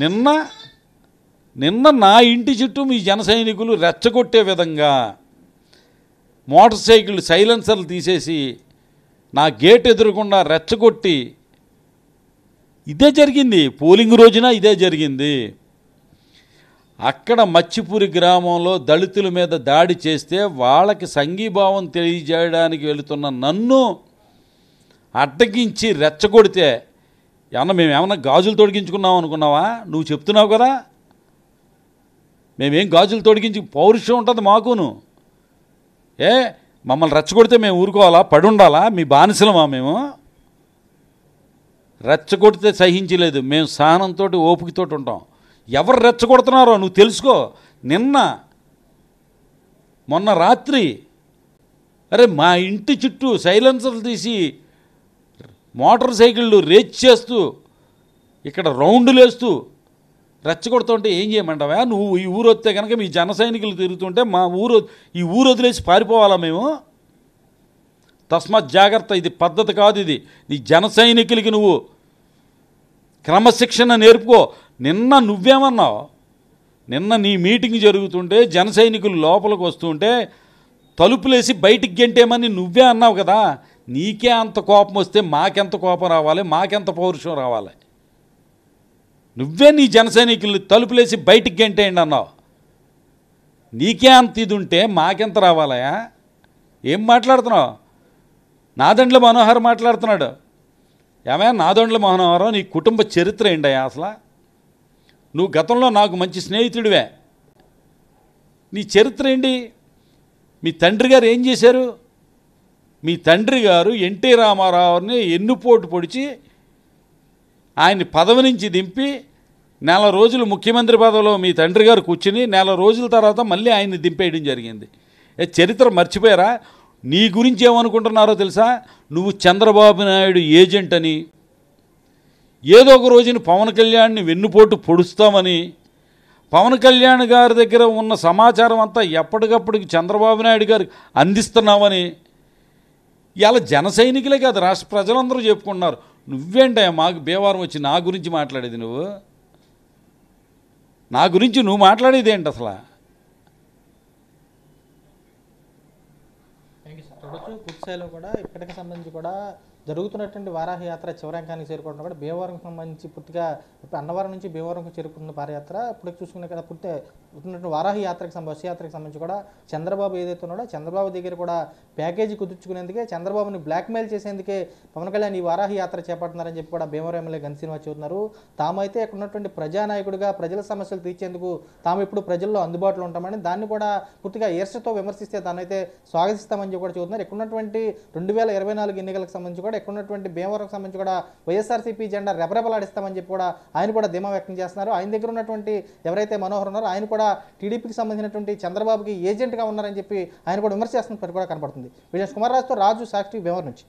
నిన్న నిన్న నా ఇంటి చుట్టూ మీ జన సైనికులు రెచ్చగొట్టే విధంగా మోటార్ సైకిల్ సైలెన్సర్లు తీసేసి నా గేట్ ఎదురకుండా రెచ్చగొట్టి ఇదే జరిగింది పోలింగ్ రోజున ఇదే జరిగింది అక్కడ మచ్చిపూరి గ్రామంలో దళితుల మీద దాడి చేస్తే వాళ్ళకి సంఘీభావం తెలియజేయడానికి వెళుతున్న నన్ను అడ్డగించి రెచ్చగొడితే ఏమన్నా మేము ఏమన్నా గాజులు తొడిగించుకున్నాం అనుకున్నావా నువ్వు చెప్తున్నావు కదా మేమేం గాజులు తొడిగించి పౌరుషం ఉంటుంది మాకును ఏ మమ్మల్ని రెచ్చగొడితే మేము ఊరుకోవాలా పడుండాలా మీ బానిసలమా మేము రెచ్చగొడితే సహించలేదు మేము సహనంతో ఓపికతో ఉంటాం ఎవరు రెచ్చగొడుతున్నారో నువ్వు తెలుసుకో నిన్న మొన్న రాత్రి అరే మా ఇంటి చుట్టూ సైలెన్సర్లు తీసి మోటార్ సైకిళ్ళు రేచ్ చేస్తూ ఇక్కడ రౌండ్లు వేస్తూ రెచ్చగొడుతుంటే ఏం చేయమంటావా నువ్వు ఈ ఊరు వస్తే కనుక మీ జన సైనికులు తిరుగుతుంటే మా ఊరు ఈ ఊరు వదిలేసి పారిపోవాలా మేము తస్మాత్ జాగ్రత్త ఇది పద్ధతి కాదు ఇది నీ జన సైనికులకి నువ్వు క్రమశిక్షణ నేర్పుకో నిన్న నువ్వేమన్నావు నిన్న నీ మీటింగ్ జరుగుతుంటే జన సైనికులు లోపలికి వస్తుంటే తలుపులేసి బయటికి గెంటేమని నువ్వే అన్నావు కదా నీకే అంత కోపం వస్తే మాకెంత కోపం రావాలి మాకెంత పౌరుషం రావాలి నువ్వే నీ జనసైనికులు తలుపులేసి బయటికి గంటేయండి అన్నావు నీకే అంత ఇది ఉంటే మాకెంత రావాలయా ఏం మాట్లాడుతున్నావు నాదండ్ల మనోహర్ మాట్లాడుతున్నాడు ఏమయ్యా నాదండ్ల మనోహరం నీ కుటుంబ చరిత్ర ఏంటయ్యా అసలు నువ్వు గతంలో నాకు మంచి స్నేహితుడివే నీ చరిత్ర ఏంటి మీ తండ్రి గారు ఏం చేశారు మీ తండ్రి గారు ఎన్టీ రామారావుని ఎన్నుపోటు పొడిచి ఆయన్ని పదవి నుంచి దింపి నెల రోజులు ముఖ్యమంత్రి పదవిలో మీ తండ్రి గారు కూర్చుని నెల రోజుల తర్వాత మళ్ళీ ఆయన్ని దింపేయడం జరిగింది చరిత్ర మర్చిపోయారా నీ గురించి ఏమనుకుంటున్నారో తెలుసా నువ్వు చంద్రబాబు నాయుడు ఏజెంట్ అని ఏదో ఒక రోజున పవన్ కళ్యాణ్ని వెన్నుపోటు పొడుస్తామని పవన్ కళ్యాణ్ గారి దగ్గర ఉన్న సమాచారం అంతా ఎప్పటికప్పుడు చంద్రబాబు నాయుడు గారికి అందిస్తున్నామని ఇలా జన సైనికులే కాదు రాష్ట్ర ప్రజలందరూ చెప్పుకుంటున్నారు నువ్వేంటే మాకు భీమవరం వచ్చి నా గురించి మాట్లాడేది నువ్వు నా గురించి నువ్వు మాట్లాడేది ఏంటి అసలు కూడా ఇప్పటికి సంబంధించి కూడా జరుగుతున్నటువంటి వారాహ యాత్ర చివరాంకానికి చేరుకోవడం కూడా భీమవరం సంబంధించి పూర్తిగా అన్నవరం నుంచి భీమవరంకు చేరుకున్న పారయాత్ర ఇప్పుడు చూసుకునే కదా పూర్తి ఉన్నటువంటి వారాహ యాత్రకు బస్సు యాత్రకు సంబంధించి కూడా చంద్రబాబు ఏదైతే ఉన్నాడో చంద్రబాబు దగ్గర కూడా ప్యాకేజీ కుదుర్చుకునేందుకే చంద్రబాబుని బ్లాక్మెయిల్ చేసేందుకే పవన్ కళ్యాణ్ ఈ వారాహ యాత్ర చేపడుతున్నారని చెప్పి కూడా భీమవరం ఎమ్మెల్యే గన్సీనివా చెబుతున్నారు తామైతే ఇక్కడ ఉన్నటువంటి ప్రజానాయకుడిగా ప్రజల సమస్యలు తీర్చేందుకు తాము ఇప్పుడు ప్రజల్లో అందుబాటులో ఉంటామని దాన్ని కూడా పూర్తిగా ఈర్షతో విమర్శిస్తే అయితే స్వాగతిస్తామని చెప్పి కూడా చెబుతున్నారు ఇక్కడ ఉన్నటువంటి రెండు వేల ఇరవై నాలుగు ఎన్నికలకు సంబంధించి కూడా కూడా ఇక్కడ ఉన్నటువంటి భీమవరం సంబంధించి కూడా వైఎస్ఆర్సీపీ జెండా రెపరెపలాడిస్తామని చెప్పి కూడా ఆయన కూడా ధీమా వ్యక్తం చేస్తున్నారు ఆయన దగ్గర ఉన్నటువంటి ఎవరైతే మనోహర్ ఉన్నారో ఆయన కూడా టీడీపీకి సంబంధించినటువంటి చంద్రబాబుకి ఏజెంట్గా ఉన్నారని చెప్పి ఆయన కూడా విమర్శ చేస్తున్న కూడా కనపడుతుంది విజయ్ కుమార్ రాజుతో రాజు సాక్షి భీమవరం నుంచి